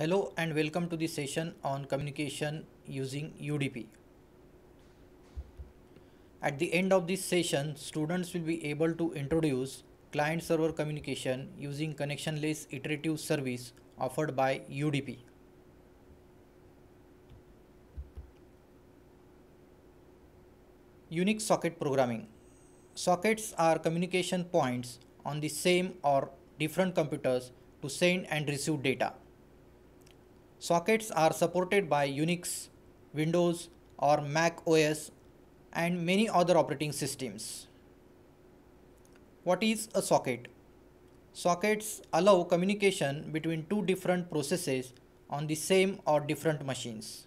Hello and welcome to the session on communication using UDP. At the end of this session, students will be able to introduce client-server communication using connectionless iterative service offered by UDP. Unique socket programming. Sockets are communication points on the same or different computers to send and receive data. Sockets are supported by Unix, Windows or Mac OS and many other operating systems. What is a socket? Sockets allow communication between two different processes on the same or different machines.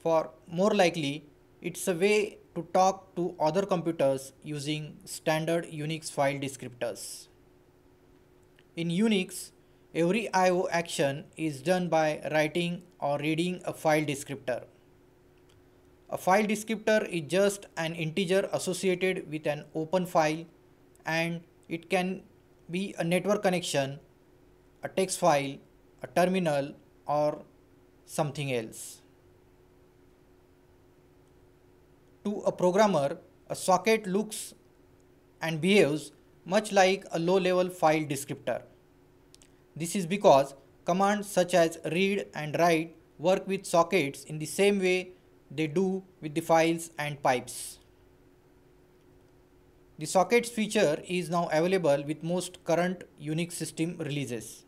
For more likely, it's a way to talk to other computers using standard Unix file descriptors. In Unix, Every I.O. action is done by writing or reading a file descriptor. A file descriptor is just an integer associated with an open file and it can be a network connection, a text file, a terminal or something else. To a programmer, a socket looks and behaves much like a low-level file descriptor. This is because commands such as read and write work with sockets in the same way they do with the files and pipes. The sockets feature is now available with most current Unix system releases.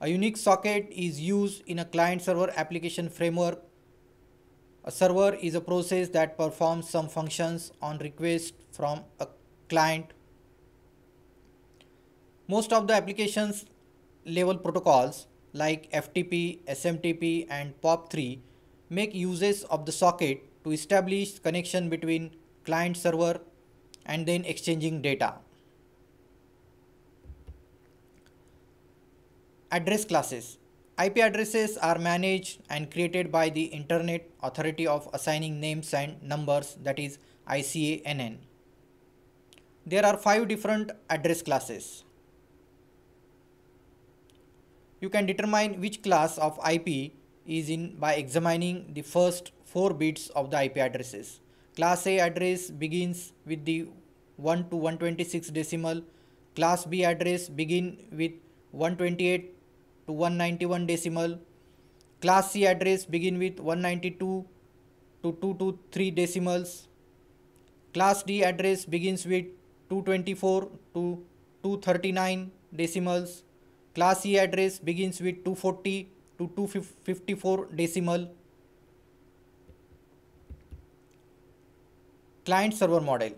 A Unix socket is used in a client server application framework. A server is a process that performs some functions on request from a client most of the applications level protocols like FTP, SMTP and POP3 make uses of the socket to establish connection between client server and then exchanging data. Address classes. IP addresses are managed and created by the Internet Authority of Assigning Names and Numbers that is ICANN. There are five different address classes. You can determine which class of IP is in by examining the first 4 bits of the IP addresses. Class A address begins with the 1 to 126 decimal. Class B address begin with 128 to 191 decimal. Class C address begin with 192 to 223 decimals. Class D address begins with 224 to 239 decimals. Class E address begins with 240 to 254 decimal. Client server model.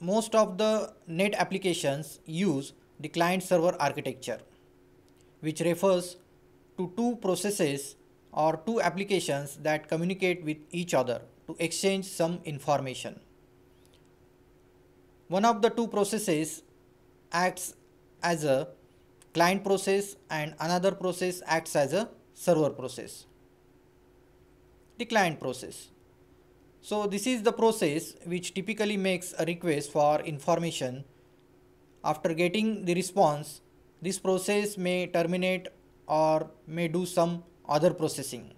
Most of the net applications use the client server architecture, which refers to two processes or two applications that communicate with each other to exchange some information. One of the two processes acts as a client process and another process acts as a server process. The client process. So this is the process which typically makes a request for information. After getting the response, this process may terminate or may do some other processing.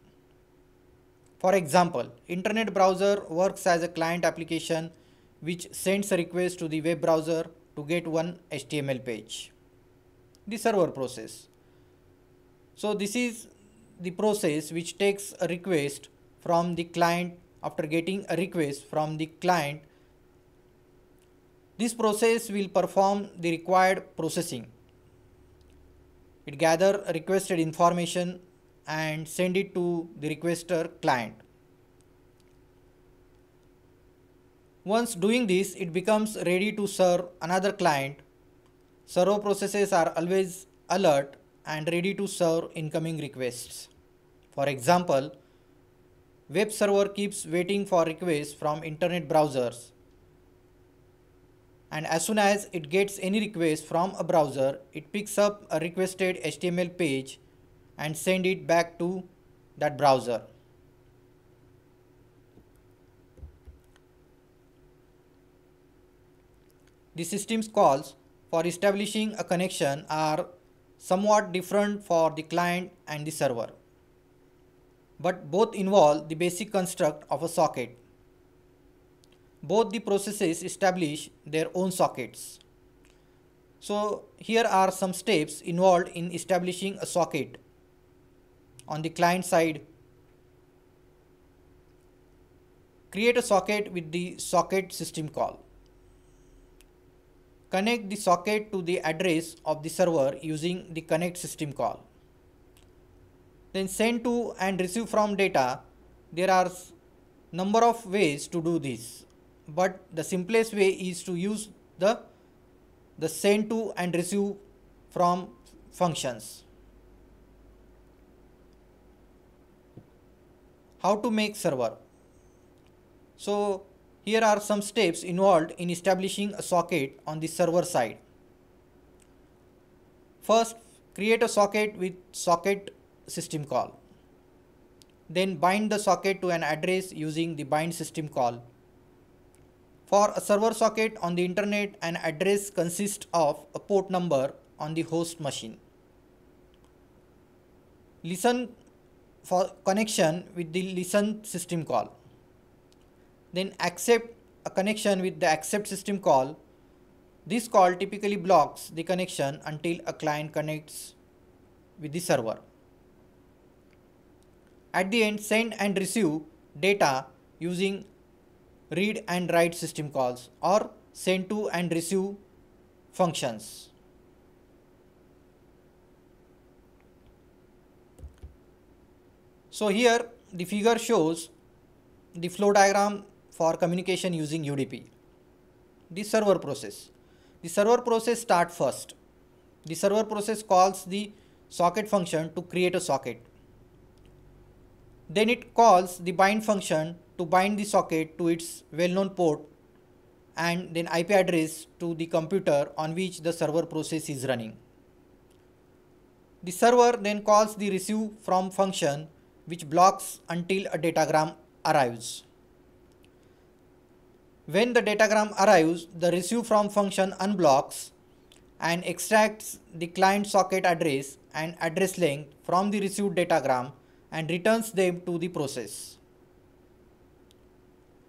For example, internet browser works as a client application which sends a request to the web browser to get one HTML page the server process. So this is the process which takes a request from the client after getting a request from the client. This process will perform the required processing. It gather requested information and send it to the requester client. Once doing this, it becomes ready to serve another client Servo processes are always alert and ready to serve incoming requests. For example, web server keeps waiting for requests from internet browsers and as soon as it gets any request from a browser, it picks up a requested HTML page and send it back to that browser. The system's calls for establishing a connection are somewhat different for the client and the server. But both involve the basic construct of a socket. Both the processes establish their own sockets. So here are some steps involved in establishing a socket. On the client side, create a socket with the socket system call. Connect the socket to the address of the server using the connect system call. Then send to and receive from data. There are number of ways to do this, but the simplest way is to use the, the send to and receive from functions. How to make server? So here are some steps involved in establishing a socket on the server side. First, create a socket with socket system call. Then bind the socket to an address using the bind system call. For a server socket on the internet, an address consists of a port number on the host machine. Listen for connection with the listen system call then accept a connection with the accept system call. This call typically blocks the connection until a client connects with the server. At the end, send and receive data using read and write system calls or send to and receive functions. So here the figure shows the flow diagram for communication using UDP. The server process. The server process start first. The server process calls the socket function to create a socket. Then it calls the bind function to bind the socket to its well-known port and then IP address to the computer on which the server process is running. The server then calls the receive from function which blocks until a datagram arrives. When the datagram arrives, the receive from function unblocks and extracts the client socket address and address length from the received datagram and returns them to the process.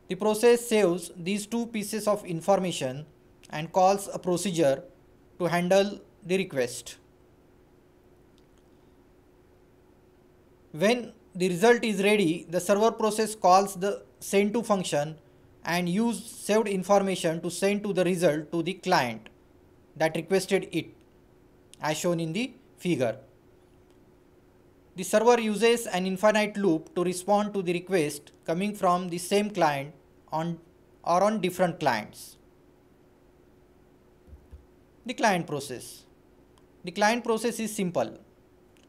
The process saves these two pieces of information and calls a procedure to handle the request. When the result is ready, the server process calls the send to function and use saved information to send to the result to the client that requested it as shown in the figure. The server uses an infinite loop to respond to the request coming from the same client on or on different clients. The client process. The client process is simple.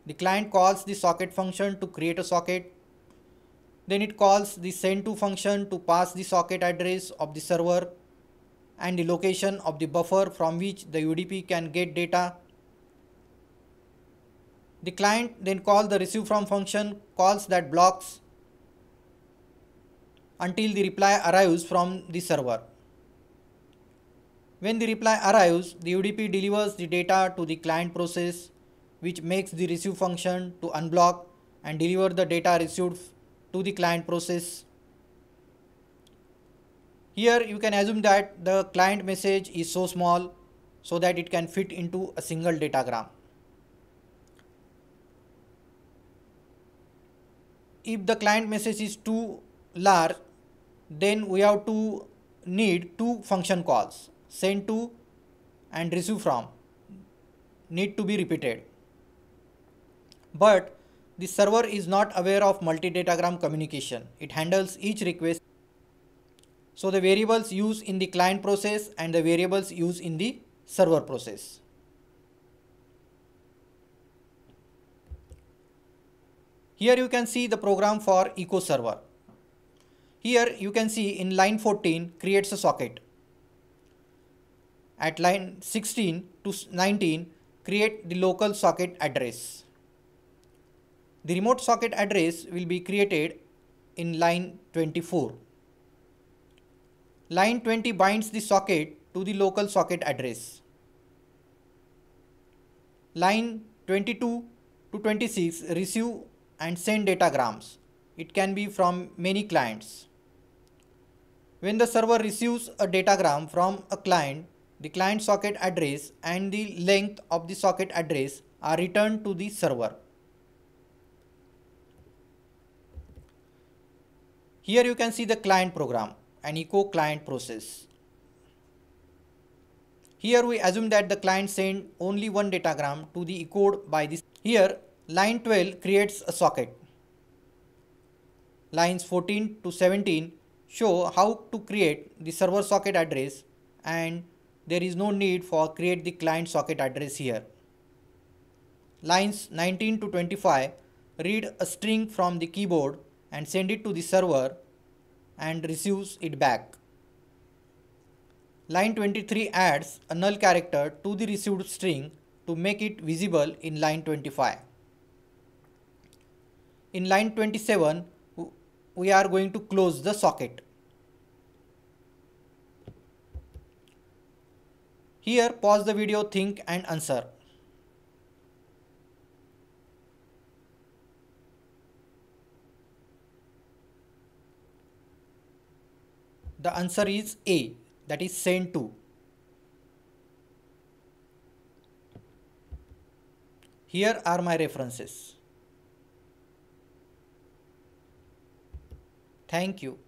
The client calls the socket function to create a socket then it calls the send to function to pass the socket address of the server and the location of the buffer from which the UDP can get data. The client then calls the receive from function calls that blocks until the reply arrives from the server. When the reply arrives, the UDP delivers the data to the client process which makes the receive function to unblock and deliver the data received to the client process. Here you can assume that the client message is so small so that it can fit into a single datagram. If the client message is too large, then we have to need two function calls send to and receive from need to be repeated. But the server is not aware of multi-datagram communication. It handles each request. So the variables used in the client process and the variables used in the server process. Here you can see the program for Eco Server. Here you can see in line 14 creates a socket. At line 16 to 19 create the local socket address. The remote socket address will be created in line 24. Line 20 binds the socket to the local socket address. Line 22 to 26 receive and send datagrams. It can be from many clients. When the server receives a datagram from a client, the client socket address and the length of the socket address are returned to the server. Here you can see the client program and echo client process. Here we assume that the client send only one datagram to the echoed by this. Here line 12 creates a socket. Lines 14 to 17 show how to create the server socket address and there is no need for create the client socket address here. Lines 19 to 25 read a string from the keyboard and send it to the server and receives it back. Line 23 adds a null character to the received string to make it visible in line 25. In line 27, we are going to close the socket. Here pause the video, think and answer. the answer is A that is sent to. Here are my references. Thank you.